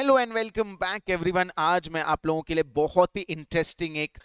hello and welcome back everyone आज मैं आप लोगों के लिए बहुत ही इंटरेस्टिंग एक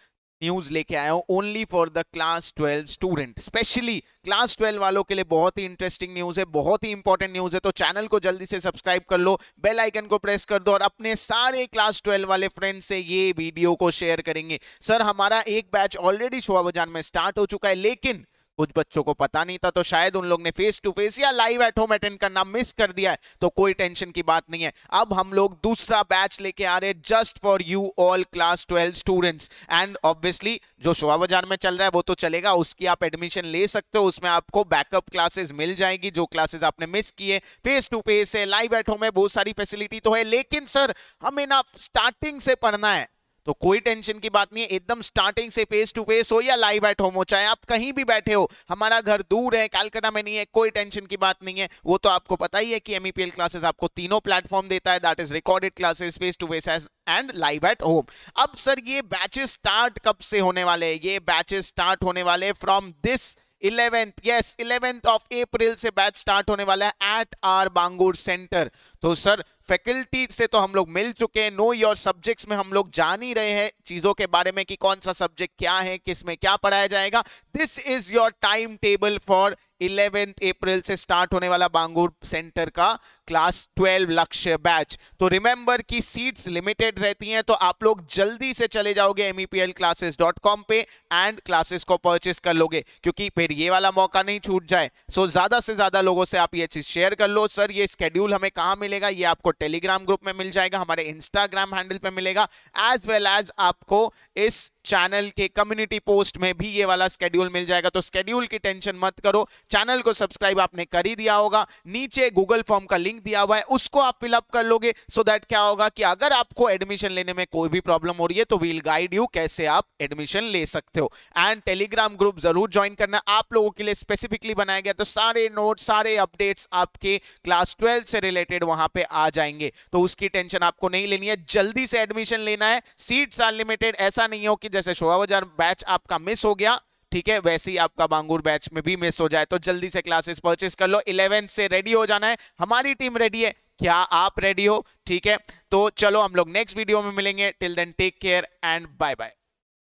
न्यूज लेके आया हूँ only for the class twelve student specially class twelve वालों के लिए बहुत ही इंटरेस्टिंग न्यूज है बहुत ही इंपॉर्टेंट न्यूज है तो चैनल को जल्दी से सब्सक्राइब कर लो बेल आइकन को प्रेस कर दो और अपने सारे क्लास ट्वेल्व वाले फ्रेंड से ये वीडियो को शेयर करेंगे सर हमारा एक बैच ऑलरेडी शोभा बाजार में स्टार्ट हो चुका है लेकिन कुछ बच्चों को पता नहीं था तो शायद उन लोग ने फेस टू फेस या लाइव एट होम अटेंड करना मिस कर दिया है तो कोई टेंशन की बात नहीं है अब हम लोग दूसरा बैच लेके आ रहे just for you all class twelve students and obviously जो शोभा बाजार में चल रहा है वो तो चलेगा उसकी आप एडमिशन ले सकते हो उसमें आपको बैकअप क्लासेस मिल जाएगी जो क्लासेस आपने मिस किए फेस टू फेस है लाइव एट होम है बहुत सारी फैसिलिटी तो है लेकिन सर हमें ना स्टार्टिंग से पढ़ना है तो कोई टेंशन की बात नहीं है एकदम स्टार्टिंग से फेस टू फेस हो या लाइव एट होम हो चाहे आप कहीं भी बैठे हो हमारा घर दूर है कैलकटा में नहीं है कोई टेंशन की बात नहीं है वो तो आपको पता ही है कि एम क्लासेस e आपको तीनों प्लेटफॉर्म देता है that is recorded classes face to face and live at home अब सर ये बैचेस स्टार्ट कब से होने वाले ये बैचेस स्टार्ट होने वाले from this eleventh yes eleventh of April से बैच स्टार्ट होने वाला है एट आर बांगूर सेंटर तो सर फैकल्टी से तो हम लोग मिल चुके हैं नो योर सब्जेक्ट्स में हम लोग जान ही रहे हैं चीज़ों के बारे में कि कौन सा सब्जेक्ट क्या है किस में क्या पढ़ाया जाएगा this is your time table for eleventh April से स्टार्ट होने वाला बांगूर सेंटर का क्लास ट्वेल्व लक्ष्य बैच तो रिमेंबर की सीट्स लिमिटेड रहती हैं तो आप लोग जल्दी से चले जाओगे एम क्लासेस डॉट कॉम पे एंड क्लासेस को परचेस कर लोगे क्योंकि फिर ये वाला मौका नहीं छूट जाए सो so, ज़्यादा से ज़्यादा लोगों से आप ये चीज़ शेयर कर लो सर ये स्केड्यूल हमें कहाँ मिलेगा ये आपको टेलीग्राम ग्रुप में मिल जाएगा हमारे इंस्टाग्राम हैंडल पे मिलेगा एज वेल एज आपको इस चैनल के कम्युनिटी पोस्ट में भी ये वाला स्केड्यूल मिल जाएगा तो स्केड्यूल की टेंशन मत करो चैनल को सब्सक्राइब आपने कर ही दिया होगा नीचे गूगल फॉर्म का लिंक दिया हुआ है उसको आप फिलअप कर लोगे सो so दैट क्या होगा कि अगर आपको एडमिशन लेने में कोई भी प्रॉब्लम हो रही है तो वील गाइड यू कैसे आप एडमिशन ले सकते हो एंड टेलीग्राम ग्रुप जरूर ज्वाइन करना आप लोगों के लिए स्पेसिफिकली बनाया गया तो सारे नोट सारे अपडेट्स आपके क्लास ट्वेल्थ से रिलेटेड वहां पे आ जाएंगे तो उसकी टेंशन आपको नहीं लेनी है जल्दी से एडमिशन लेना है सीट्स अनलिमिटेड ऐसा नहीं हो कि जैसे शोभा बाजार बैच आपका मिस हो गया ठीक है वैसे ही आपका बांगूर बैच में भी मिस हो जाए तो जल्दी से क्लासेस परचेस कर लो इलेवेंथ से रेडी हो जाना है हमारी टीम रेडी है क्या आप रेडी हो ठीक है तो चलो हम लोग नेक्स्ट वीडियो में मिलेंगे till then take care and bye bye